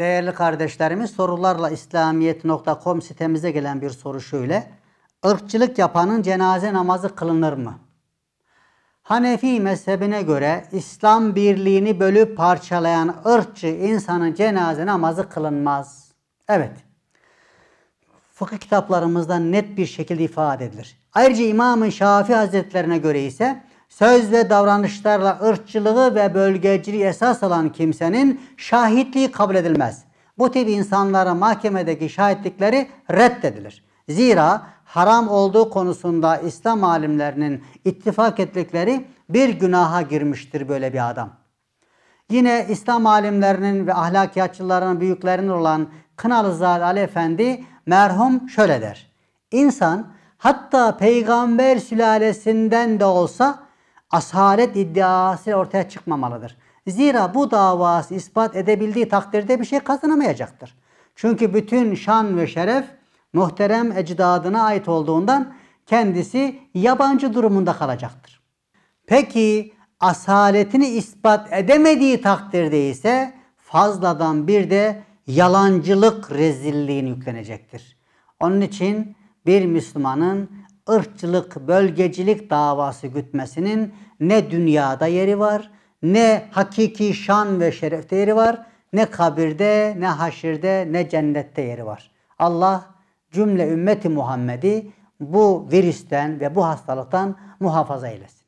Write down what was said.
Değerli kardeşlerimiz sorularla İslamiyet.com sitemize gelen bir soru şöyle. Irkçılık yapanın cenaze namazı kılınır mı? Hanefi mezhebine göre İslam birliğini bölüp parçalayan ırkçı insanın cenaze namazı kılınmaz. Evet. Fıkıh kitaplarımızda net bir şekilde ifade edilir. Ayrıca İmam-ı Şafii Hazretlerine göre ise söz ve davranışlarla ırkçılığı ve bölgeciliği esas alan kimsenin şahitliği kabul edilmez. Bu tip insanlara mahkemedeki şahitlikleri reddedilir. Zira haram olduğu konusunda İslam alimlerinin ittifak ettikleri bir günaha girmiştir böyle bir adam. Yine İslam alimlerinin ve ahlakiyatçılarının büyüklerinin olan Kınalızade Ali Efendi merhum şöyle der. İnsan hatta peygamber sülalesinden de olsa asalet iddiası ortaya çıkmamalıdır. Zira bu davası ispat edebildiği takdirde bir şey kazanamayacaktır. Çünkü bütün şan ve şeref muhterem ecdadına ait olduğundan kendisi yabancı durumunda kalacaktır. Peki asaletini ispat edemediği takdirde ise fazladan bir de yalancılık rezilliğini yüklenecektir. Onun için bir Müslümanın ırkçılık, bölgecilik davası gütmesinin ne dünyada yeri var, ne hakiki şan ve şerefte yeri var, ne kabirde, ne haşirde, ne cennette yeri var. Allah cümle ümmeti Muhammed'i bu virüsten ve bu hastalıktan muhafaza eylesin.